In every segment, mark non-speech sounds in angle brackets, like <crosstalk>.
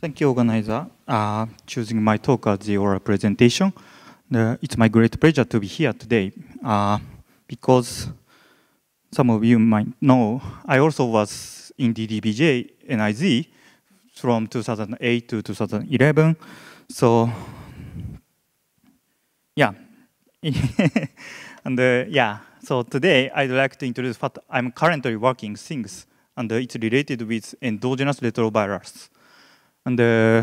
Thank you, organizer, uh, choosing my talk as the oral presentation. Uh, it's my great pleasure to be here today uh, because some of you might know I also was in DDBJ NIZ from 2008 to 2011. So, yeah. <laughs> and uh, yeah, so today I'd like to introduce what I'm currently working things and it's related with endogenous retroviruses. And uh,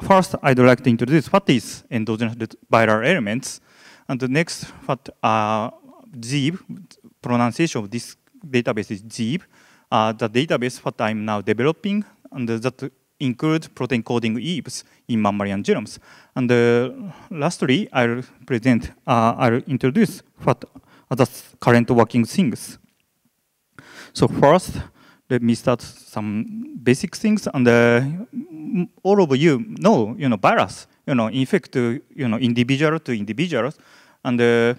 first, I'd like to introduce what is endogenous viral elements. And the next, what uh, ZEEB, pronunciation of this database is ZEEB, uh, the database what I'm now developing, and uh, that includes protein coding EEPs in mammalian genomes. And uh, lastly, I'll present, uh, I'll introduce what are the current working things. So first, let me start some basic things. And uh, all of you know, you know, virus, you know, infect, uh, you know, individual to individuals. And uh,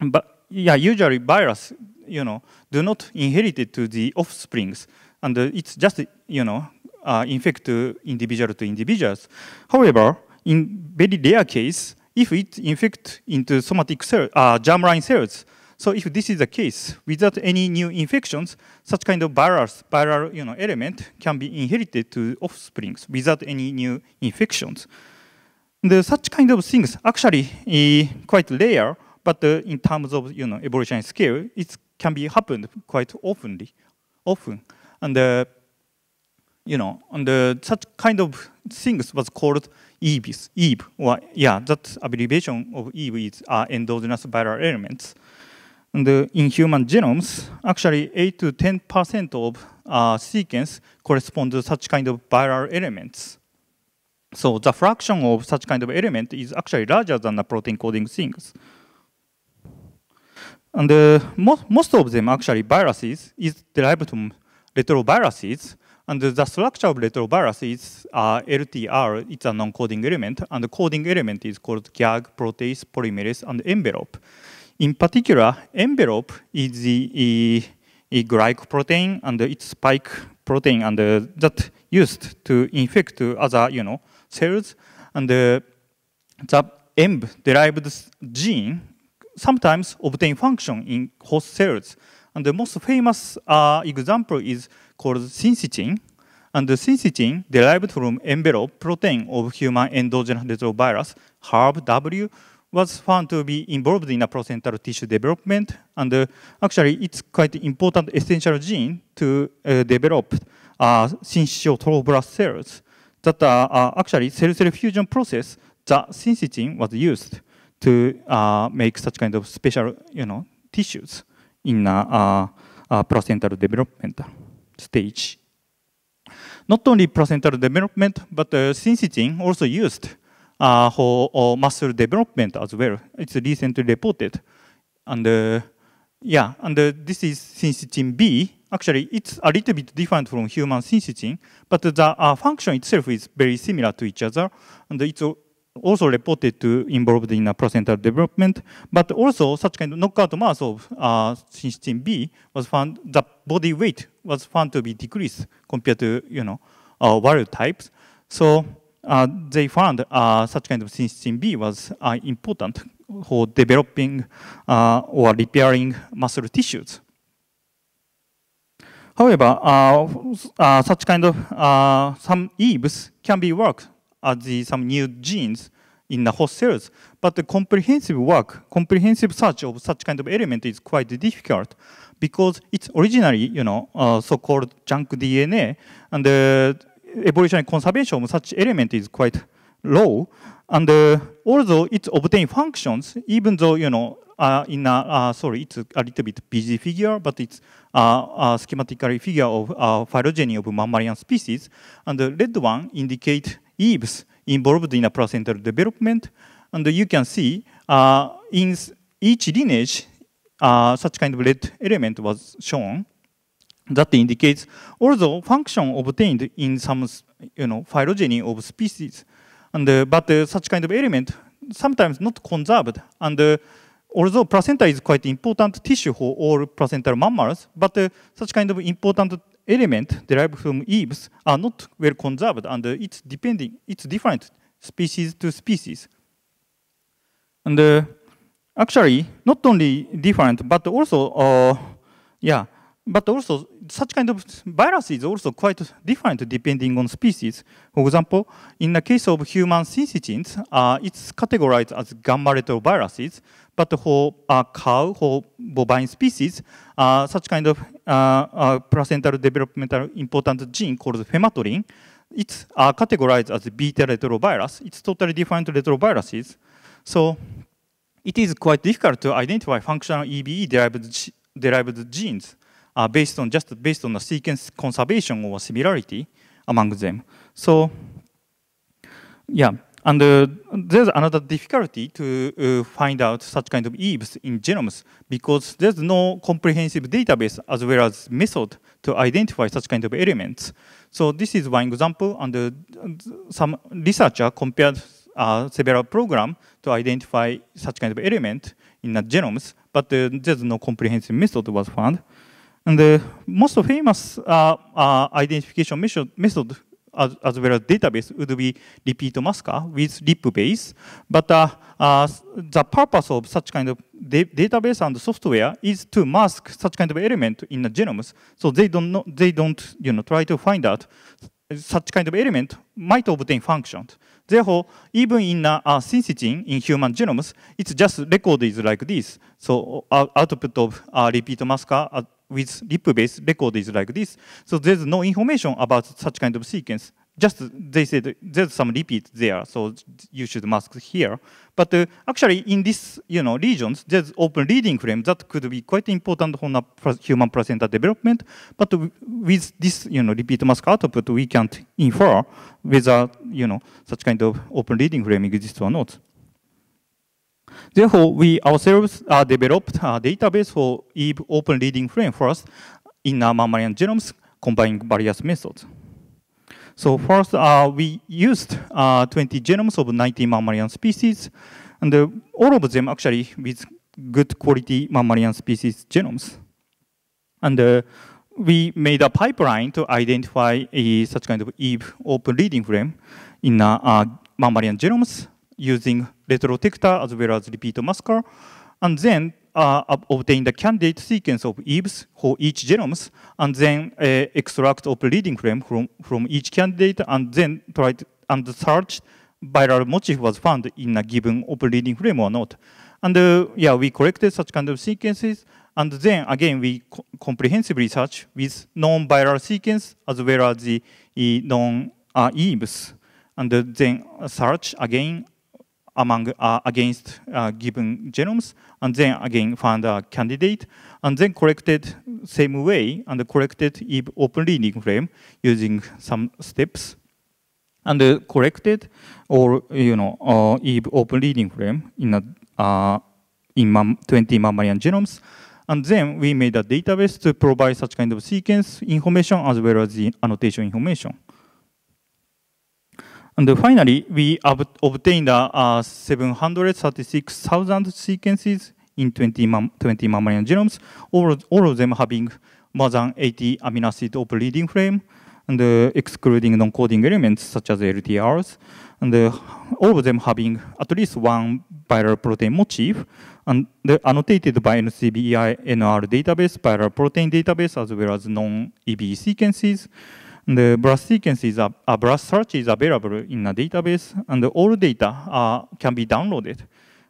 but yeah, usually virus, you know, do not inherit it to the offsprings, and uh, it's just, you know, uh, infect individual to individuals. However, in very rare case, if it infect into somatic cell, uh, germline cells, so if this is the case, without any new infections, such kind of virus, viral you know, element can be inherited to offsprings without any new infections. The, such kind of things actually uh, quite rare, but uh, in terms of you know, evolution scale, it can be happened quite oftenly, often. And uh, you know, and uh, such kind of things was called EVEs, EVE, or yeah, that abbreviation of EVE is uh, endogenous viral elements in human genomes, actually 8 to 10% of uh, sequence correspond to such kind of viral elements. So the fraction of such kind of element is actually larger than the protein coding things. And uh, mo most of them actually viruses is derived from retroviruses, and the structure of retroviruses are uh, LTR, it's a non-coding element, and the coding element is called GAG, protease, polymerase, and envelope. In particular, envelope is the glycoprotein and its spike protein and uh, that used to infect other you know cells and uh, the EMB derived gene sometimes obtain function in host cells. And the most famous uh, example is called syncytin. And the syncytin derived from envelope protein of human endogenous retrovirus, HERB-W, was found to be involved in a placental tissue development. And uh, actually, it's quite important essential gene to uh, develop uh, trophoblast cells that uh, actually cell-cell fusion process, that syncytin was used to uh, make such kind of special, you know, tissues in a, a, a placental development stage. Not only placental development, but uh, syncytin also used uh, for muscle development as well. It's recently reported. And uh, yeah, and uh, this is syncytin B. Actually, it's a little bit different from human syncytin, but the uh, function itself is very similar to each other, and it's also reported to involved in a placental development, but also such kind of knockout mass of uh, cysteine B was found, the body weight was found to be decreased compared to, you know, uh, wild types. So uh, they found uh, such kind of cysteine B was uh, important for developing or repairing muscle tissues. However, such kind of some EVEs can be worked as the, some new genes in the host cells. But the comprehensive work, comprehensive search of such kind of element is quite difficult because it's originally, you know, uh, so-called junk DNA, and uh, evolutionary conservation of such element is quite low. And uh, although it obtains functions, even though, you know, uh, in a, uh, sorry, it's a little bit busy figure, but it's uh, a schematically figure of uh, phylogeny of mammalian species. And the red one indicate eves involved in a placental development. And you can see uh, in each lineage, uh, such kind of red element was shown that indicates also function obtained in some you know phylogeny of species and uh, but uh, such kind of element sometimes not conserved and uh, although placenta is quite important tissue for all placental mammals but uh, such kind of important element derived from eaves are not well conserved and uh, it's depending it's different species to species and uh, actually not only different but also yeah but also, such kind of virus is also quite different depending on species. For example, in the case of human syncytins, uh, it's categorized as gamma retroviruses. But for uh, cow, for bovine species, uh, such kind of uh, uh, placental developmental important gene called fematorin, it's uh, categorized as beta retrovirus. It's totally different retroviruses. So it is quite difficult to identify functional EBE derived derived genes uh, based on just based on the sequence conservation or similarity among them. So yeah, and uh, there's another difficulty to uh, find out such kind of eaves in genomes because there's no comprehensive database as well as method to identify such kind of elements. So this is one example, and uh, some researcher compared uh, several programs to identify such kind of element in the genomes, but uh, there's no comprehensive method was found. And the uh, most famous uh, uh, identification method, method as, as, well as database would be repeat masker with RIP base. But uh, uh, the purpose of such kind of da database and software is to mask such kind of element in the genomes. So they don't know, they don't you know try to find out such kind of element might obtain functions. Therefore, even in uh, uh, syncytin in human genomes, it's just record like this. So uh, output of repeat masker with RIP-based record is like this. So there's no information about such kind of sequence. Just they said there's some repeat there, so you should mask here. But uh, actually, in this you know regions, there's open reading frame that could be quite important for human placenta development. But with this you know repeat mask output, we can't infer whether you know such kind of open reading frame exists or not. Therefore, we ourselves uh, developed a database for EVE open reading frame first in mammalian genomes combining various methods. So first, uh, we used uh, 20 genomes of 19 mammalian species, and uh, all of them actually with good quality mammalian species genomes. And uh, we made a pipeline to identify a, such kind of EVE open reading frame in uh, uh, mammalian genomes using retrotector as well as repeat masker, and then uh, obtain the candidate sequence of EVES for each genomes, and then uh, extract of reading frame from, from each candidate, and then try to, and search viral motif was found in a given open reading frame or not. And uh, yeah, we collected such kind of sequences, and then again, we co comprehensively search with non-viral sequence as well as the non-EVES, uh, and uh, then uh, search again among uh, against uh, given genomes, and then again found a candidate, and then collected same way and collected open reading frame using some steps, and uh, collected or you know uh, open reading frame in a uh, in mam 20 mammalian genomes. And then we made a database to provide such kind of sequence information as well as the annotation information. And finally, we obtained uh, uh 736,000 sequences in 20, mam 20 mammalian genomes, all, all of them having more than 80 amino acid of reading frame, and uh, excluding non-coding elements such as LTRs, and uh, all of them having at least one viral protein motif, and uh, annotated by NCBI NR database, viral protein database, as well as non-EB sequences. The Brass sequence is a, a search is available in a database, and all data uh, can be downloaded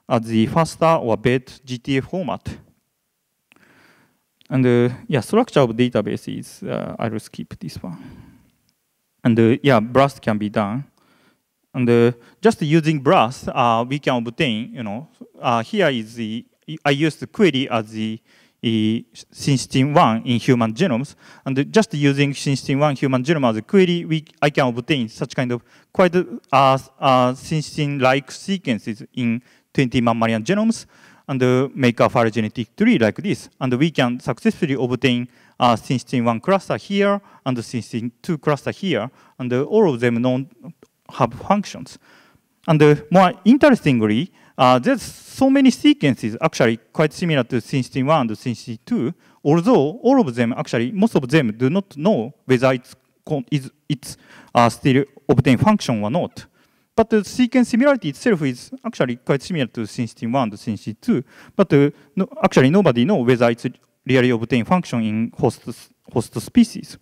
at the FASTA or BED GTA format. And uh, yeah, structure of database is uh, I'll skip this one. And uh, yeah, Brass can be done. And uh, just using Brass, uh, we can obtain, you know, uh, here is the, I used the query as the SYNCHTIN1 in human genomes. And just using SYNCHTIN1 human genome as a query, we, I can obtain such kind of quite uh, uh, SYNCHTIN-like sequences in 20 mammalian genomes and uh, make a phylogenetic tree like this. And we can successfully obtain uh, SYNCHTIN1 cluster here and SYNCHTIN2 cluster here, and uh, all of them non have functions. And uh, more interestingly, Uh, there's so many sequences actually quite similar to SYNCT1 and SYNCT2, although all of them, actually, most of them do not know whether it's, is, it's uh, still obtain function or not. But the sequence similarity itself is actually quite similar to SYNCT1 and SYNCT2, but uh, no, actually nobody knows whether it's really obtain function in host, host species.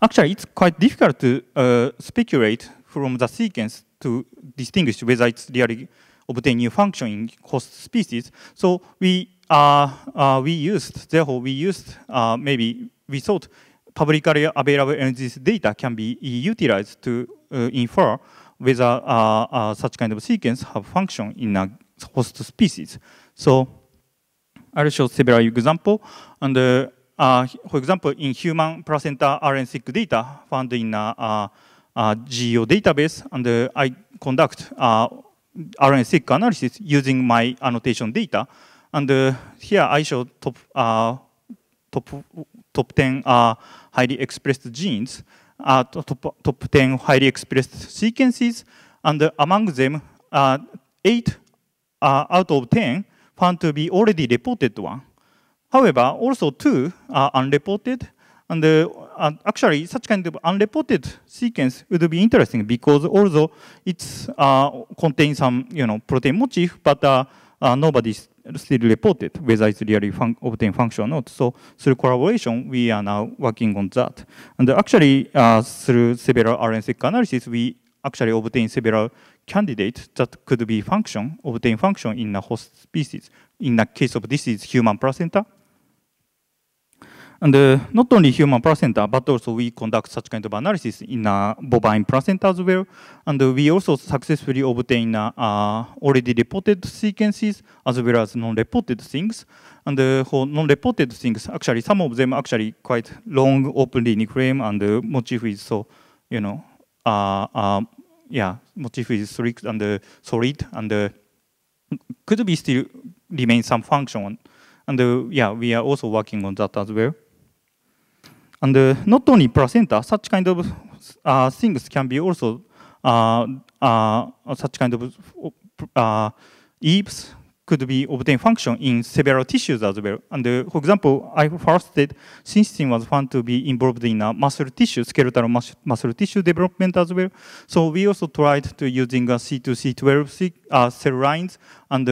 Actually, it's quite difficult to uh, speculate from the sequence to distinguish whether it's really obtain new function in host species. So we uh, uh we used, therefore we used uh, maybe we thought publicly available energy data can be utilized to uh, infer whether such kind of sequence have function in a host species. So I'll show several example, And uh, uh, for example, in human placenta RNA-seq data found in a, a, a GEO database, and uh, I conduct RNA-seq analysis using my annotation data. And uh, here I show top, uh, top, top 10 uh, highly expressed genes, uh, top, top 10 highly expressed sequences, and among them, uh, 8 uh, out of 10 found to be already reported one. However, also 2 are unreported, and uh, uh, actually, such kind of unreported sequence would be interesting because although it uh, contains some, you know, protein motif, but uh, uh, nobody still reported whether it's really fun obtained function or not. So through collaboration, we are now working on that. And actually, uh, through several RNA-seq analysis, we actually obtain several candidates that could be function, obtain function in a host species. In the case of this is human placenta, and uh, not only human placenta, but also we conduct such kind of analysis in uh, bovine placenta as well. And uh, we also successfully obtain uh, already reported sequences as well as non-reported things. And for uh, non-reported things, actually some of them actually quite long open reading frame and the uh, motif is so, you know, um, yeah, motif is strict and solid and could be still remain some function. And uh, yeah, we are also working on that as well. And uh, not only placenta, such kind of uh, things can be also uh, uh such kind of uh, EVEs could be obtained. function in several tissues as well. And uh, for example, I first said cysteine was found to be involved in muscle tissue, skeletal mus muscle tissue development as well. So we also tried to using C2C12 cell lines and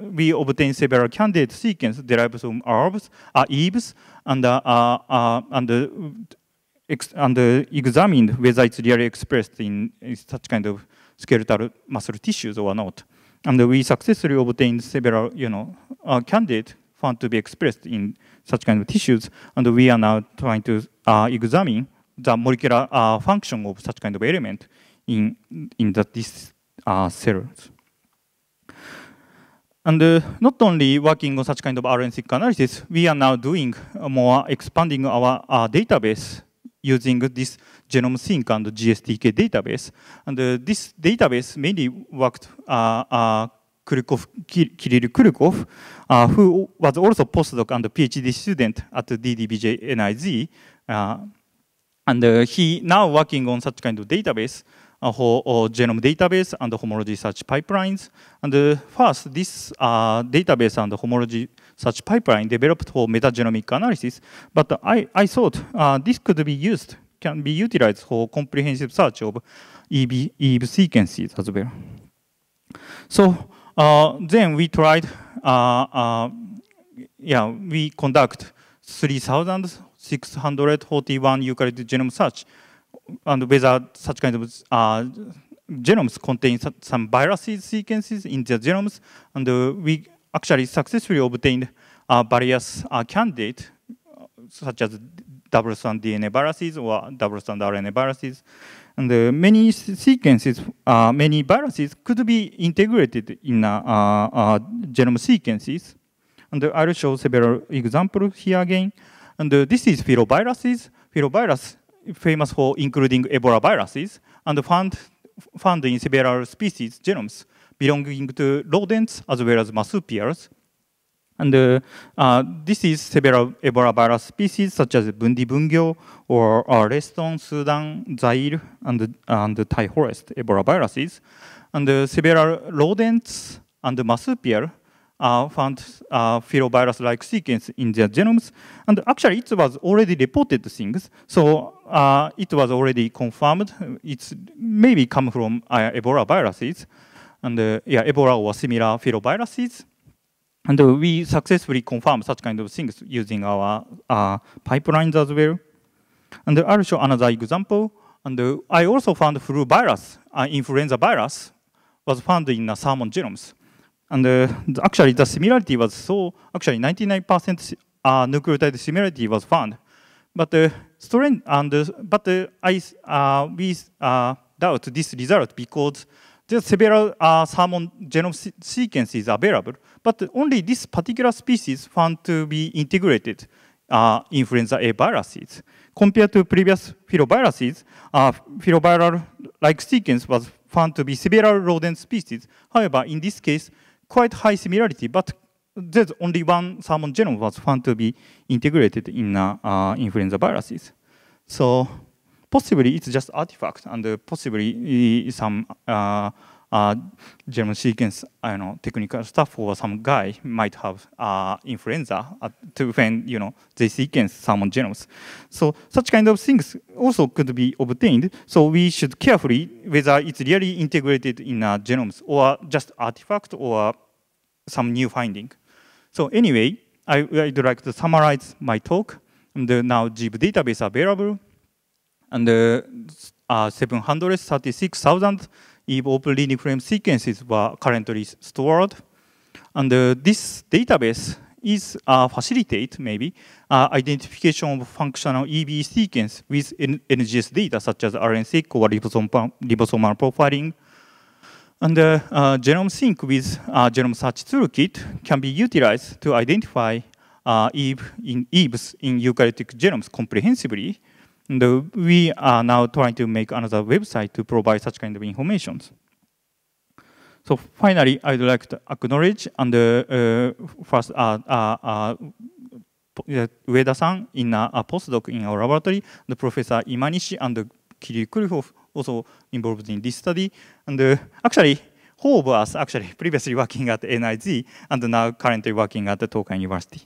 we obtained several candidate sequence derived from herbs, uh, and, uh, uh, uh, and, ex and examined whether it's really expressed in such kind of skeletal muscle tissues or not. And we successfully obtained several, you know, uh, candidates found to be expressed in such kind of tissues, and we are now trying to uh, examine the molecular uh, function of such kind of element in in the, these cells. And uh, not only working on such kind of RNC analysis, we are now doing more expanding our, our uh, database using this genome sync and GSTK database. And uh, this database mainly worked uh, uh, Kulikov, Kirill Kulikov, uh, who was also postdoc and PhD student at DDBJ NIZ. Uh, and uh, he now working on such kind of database for uh, uh, genome database and homology search pipelines. And uh, first, this database and homology search pipeline developed for metagenomic analysis, but I, I thought this could be used, can be utilized for comprehensive search of EB, EB sequences as well. So then we tried, yeah, we conduct 3,641 eukaryotic genome search and whether such kind of uh, genomes contain some viruses sequences in the genomes, and uh, we actually successfully obtained uh, various uh, candidates, uh, such as double-strand DNA viruses or double-strand RNA viruses, and uh, many sequences, uh, many viruses could be integrated in uh, uh, uh genome sequences. And I'll show several examples here again. And this is filoviruses. Filovirus famous for including Ebola viruses and found, found in several species genomes belonging to rodents as well as marsupials. And uh, uh, this is several Ebola virus species such as Bundibungyo or uh, Reston, Sudan, Zaire, and, and Thai forest Ebola viruses. And uh, several rodents and marsupial uh, found uh, filovirus-like sequence in their genomes. And actually, it was already reported things, so uh, it was already confirmed. It's maybe come from uh, Ebola viruses, and uh, yeah, Ebola was similar filoviruses. And uh, we successfully confirmed such kind of things using our uh, pipelines as well. And I'll show another example. And I also found flu virus, influenza virus, was found in salmon genomes. And uh, actually, the similarity was so, actually 99% uh, nucleotide similarity was found. But uh, and uh, but uh, I uh, we uh, doubt this result because there are several uh, salmon genome se sequences available, but only this particular species found to be integrated uh, influenza A viruses. Compared to previous filoviruses, uh, filoviral-like sequence was found to be several rodent species. However, in this case, quite high similarity, but there's only one salmon genome was found to be integrated in uh, influenza viruses. So possibly it's just artifacts, and uh, possibly some uh, uh, genome sequence you know, technical stuff or some guy might have uh, influenza uh, to when you know they sequence someone genomes. So such kind of things also could be obtained. So we should carefully whether it's really integrated in uh, genomes or just artifact or some new finding. So anyway, I, would like to summarize my talk. The uh, now GIB database available and uh, uh 736,000 if open Linux frame sequences were currently stored. And uh, this database is uh, facilitate maybe uh, identification of functional EB sequence with NGS data such as seq or ribosom ribosomal profiling. And the uh, genome sync with uh, genome search toolkit can be utilized to identify uh, Eve in Eve's in eukaryotic genomes comprehensively and uh, we are now trying to make another website to provide such kind of information. So finally, I'd like to acknowledge and uh, uh, first Ueda-san in a, a, postdoc in our laboratory, the Professor Imanishi and Kirill Kurihov also involved in this study. And uh, actually, who of us actually <laughs> previously working at NIZ and now currently working at the Tokai University.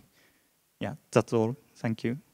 Yeah, that's all. Thank you.